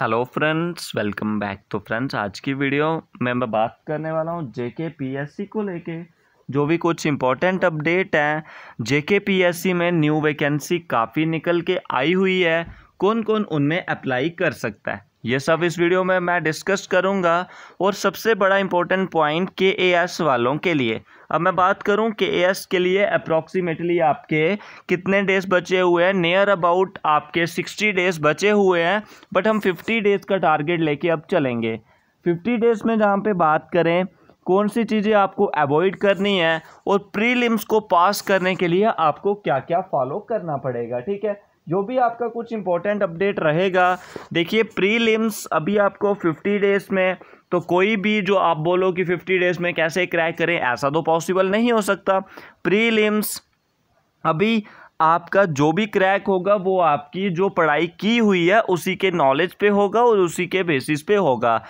hello friends welcome back तो friends आज की वीडियो में मैं बात करने वाला हूँ जेके पीएससी को लेके जो भी कुछ इम्पोर्टेंट अपडेट हैं जेके पीएससी में न्यू वैकेंसी काफ़ी निकल के आई हुई है कौन कौन उनमें अप्लाई कर सकता है ये सब इस वीडियो में मैं डिस्कस करूंगा और सबसे बड़ा इम्पोर्टेंट पॉइंट के ए एस वालों के लिए अब मैं बात करूं के ए एस के लिए अप्रॉक्सीमेटली आपके कितने डेज़ बचे हुए हैं नियर अबाउट आपके सिक्सटी डेज़ बचे हुए हैं बट हम फिफ्टी डेज़ का टारगेट लेके अब चलेंगे फिफ्टी डेज़ में जहाँ पे बात करें कौन सी चीज़ें आपको अवॉइड करनी है और प्रीलिम्स को पास करने के लिए आपको क्या क्या फॉलो करना पड़ेगा ठीक है जो भी आपका कुछ इंपॉर्टेंट अपडेट रहेगा देखिए प्रीलिम्स अभी आपको 50 डेज़ में तो कोई भी जो आप बोलो कि 50 डेज़ में कैसे क्रैक करें ऐसा तो पॉसिबल नहीं हो सकता प्रीलिम्स अभी आपका जो भी क्रैक होगा वो आपकी जो पढ़ाई की हुई है उसी के नॉलेज पे होगा और उसी के बेसिस पे होगा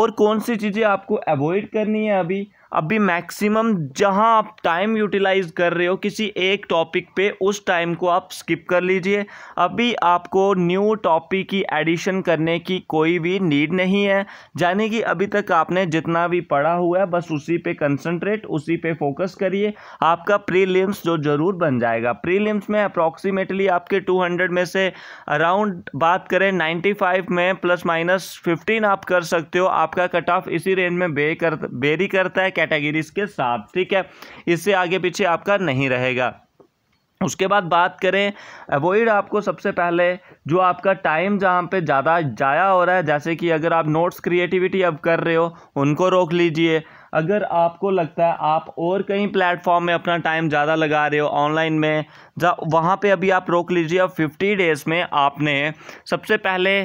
और कौन सी चीज़ें आपको अवॉइड करनी है अभी अभी मैक्सिमम जहां आप टाइम यूटिलाइज कर रहे हो किसी एक टॉपिक पे उस टाइम को आप स्किप कर लीजिए अभी आपको न्यू टॉपिक की एडिशन करने की कोई भी नीड नहीं है यानी कि अभी तक आपने जितना भी पढ़ा हुआ है बस उसी पे कंसंट्रेट उसी पे फोकस करिए आपका प्रीलिम्स जो ज़रूर बन जाएगा प्रीलिम्स में अप्रॉक्सीमेटली आपके टू में से अराउंड बात करें नाइन्टी में प्लस माइनस फिफ्टीन आप कर सकते हो आपका कट ऑफ इसी रेंज में बे कर बेरी करता है कैटेगरीज के साथ ठीक है इससे आगे पीछे आपका नहीं रहेगा उसके बाद बात करें अवॉइड आपको सबसे पहले जो आपका टाइम जहाँ पे ज़्यादा जाया हो रहा है जैसे कि अगर आप नोट्स क्रिएटिविटी अब कर रहे हो उनको रोक लीजिए अगर आपको लगता है आप और कहीं प्लेटफॉर्म में अपना टाइम ज़्यादा लगा रहे हो ऑनलाइन में जहाँ वहाँ पे अभी आप रोक लीजिए अब फिफ्टी डेज़ में आपने सबसे पहले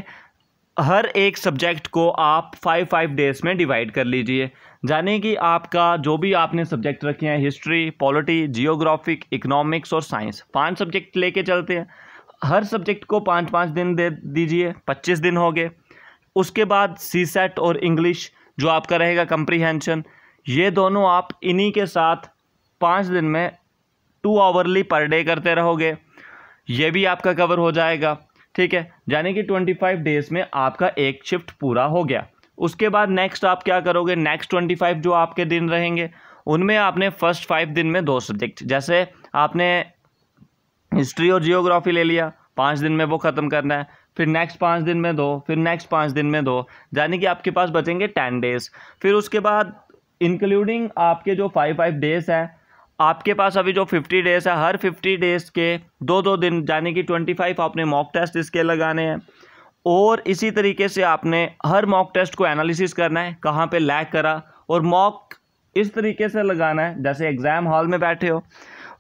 हर एक सब्जेक्ट को आप फाइव फाइव डेज़ में डिवाइड कर लीजिए जाने कि आपका जो भी आपने सब्जेक्ट रखे हैं हिस्ट्री पॉलिटी जियोग्राफिक इकोनॉमिक्स और साइंस पांच सब्जेक्ट लेके चलते हैं हर सब्जेक्ट को पाँच पाँच दिन दे दीजिए पच्चीस दिन हो गए उसके बाद सी सेट और इंग्लिश जो आपका रहेगा कंप्रीहेंशन ये दोनों आप इन्हीं के साथ पाँच दिन में टू आवरली पर डे करते रहोगे ये भी आपका कवर हो जाएगा ठीक है यानी कि 25 डेज में आपका एक शिफ्ट पूरा हो गया उसके बाद नेक्स्ट आप क्या करोगे नेक्स्ट 25 जो आपके दिन रहेंगे उनमें आपने फर्स्ट फाइव दिन में दो सब्जेक्ट जैसे आपने हिस्ट्री और जियोग्राफी ले लिया पाँच दिन में वो ख़त्म करना है फिर नेक्स्ट पाँच दिन में दो फिर नेक्स्ट पाँच दिन में दो यानी कि आपके पास बचेंगे टेन डेज फिर उसके बाद इंक्लूडिंग आपके जो फाइव फाइव डेज हैं आपके पास अभी जो फिफ्टी डेज़ है हर फिफ्टी डेज़ के दो दो दिन यानी कि ट्वेंटी फाइव आपने मॉक टेस्ट इसके लगाने हैं और इसी तरीके से आपने हर मॉक टेस्ट को एनालिसिस करना है कहाँ पे लैग करा और मॉक इस तरीके से लगाना है जैसे एग्ज़ाम हॉल में बैठे हो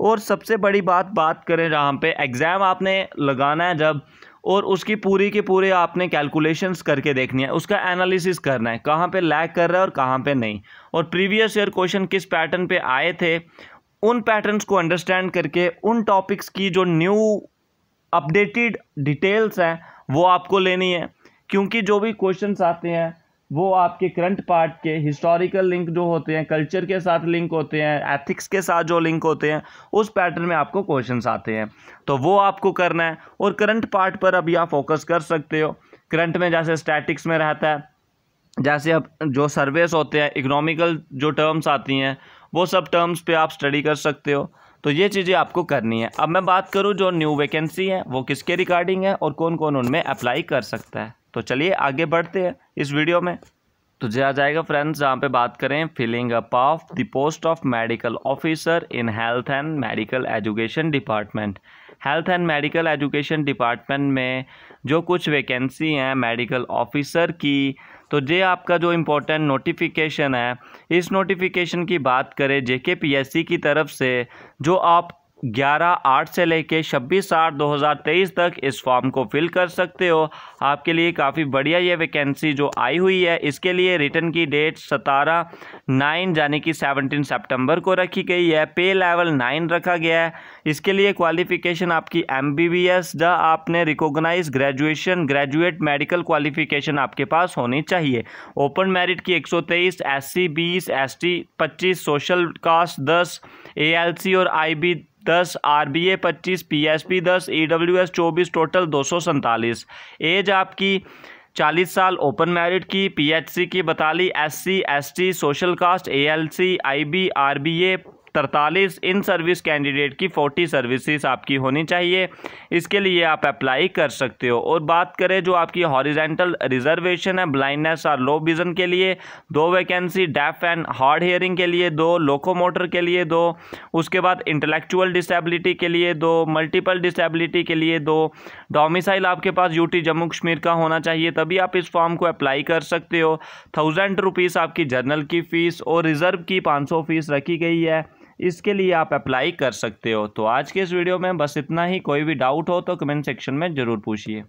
और सबसे बड़ी बात बात करें जहाँ पे एग्ज़ाम आपने लगाना है जब और उसकी पूरी की पूरी आपने कैलकुलेशंस करके देखनी है उसका एनालिसिस करना है कहाँ पे लैग कर रहा है और कहाँ पे नहीं और प्रीवियस ईयर क्वेश्चन किस पैटर्न पे आए थे उन पैटर्न्स को अंडरस्टैंड करके उन टॉपिक्स की जो न्यू अपडेटेड डिटेल्स हैं वो आपको लेनी है क्योंकि जो भी क्वेश्चंस आते हैं वो आपके करंट पार्ट के हिस्टोरिकल लिंक जो होते हैं कल्चर के साथ लिंक होते हैं एथिक्स के साथ जो लिंक होते हैं उस पैटर्न में आपको क्वेश्चंस आते हैं तो वो आपको करना है और करंट पार्ट पर अभी आप फोकस कर सकते हो करंट में जैसे स्टैटिक्स में रहता है जैसे अब जो सर्वेस होते हैं इकोनॉमिकल जो टर्म्स आती हैं वो सब टर्म्स पे आप स्टडी कर सकते हो तो ये चीज़ें आपको करनी है अब मैं बात करूँ जो न्यू वैकेंसी है वो किसके रिगार्डिंग है और कौन कौन उनमें अप्लाई कर सकता है तो चलिए आगे बढ़ते हैं इस वीडियो में तो जहाँ जाएगा फ्रेंड्स जहाँ पे बात करें filling up of the post of medical officer in health and medical education department health and medical education department में जो कुछ वैकेंसी हैं मेडिकल ऑफिसर की तो ये आपका जो इम्पोर्टेंट नोटिफिकेशन है इस नोटिफिकेशन की बात करें जेके पीएससी की तरफ से जो आप ग्यारह आठ से लेके छब्बीस आठ दो हज़ार तेईस तक इस फॉर्म को फिल कर सकते हो आपके लिए काफ़ी बढ़िया ये वैकेंसी जो आई हुई है इसके लिए रिटर्न की डेट सतारह नाइन यानी कि सेवनटीन सितंबर को रखी गई है पे लेवल नाइन रखा गया है इसके लिए क्वालिफिकेशन आपकी एम बी बी एस या आपने recognise graduation graduate medical qualification आपके पास होनी चाहिए ओपन मेरिट की एक सौ तेईस एस सी बीस एस टी पच्चीस सोशल कास्ट दस ए एल सी और आई बी दस आर बी ए पच्चीस पी एस पी दस ई डब्ल्यू एस चौबीस टोटल दो सौ सैंतालीस एज आपकी चालीस साल ओपन मैरिट की पी एच सी की बताली S T social caste A L C I B R B A तरतालीस इन सर्विस कैंडिडेट की फोर्टी सर्विसेज आपकी होनी चाहिए इसके लिए आप अप्लाई कर सकते हो और बात करें जो आपकी हॉरिजेंटल रिजर्वेशन है ब्लाइंडनेस और लो विज़न के लिए दो vacancy deaf and hard hearing के लिए दो लोकोमोटर के लिए दो उसके बाद इंटेलेक्चुअल डिसेबिलिटी के लिए दो मल्टीपल डिसेबिलिटी के लिए दो डोमिसाइल आपके पास यूटी जम्मू कश्मीर का होना चाहिए तभी आप इस फॉर्म को अप्लाई कर सकते हो थाउजेंड रुपीज़ आपकी जर्नल की फ़ीस और रिज़र्व की पाँच सौ फीस रखी गई है इसके लिए आप अप्लाई कर सकते हो तो आज के इस वीडियो में बस इतना ही कोई भी डाउट हो तो कमेंट सेक्शन में ज़रूर पूछिए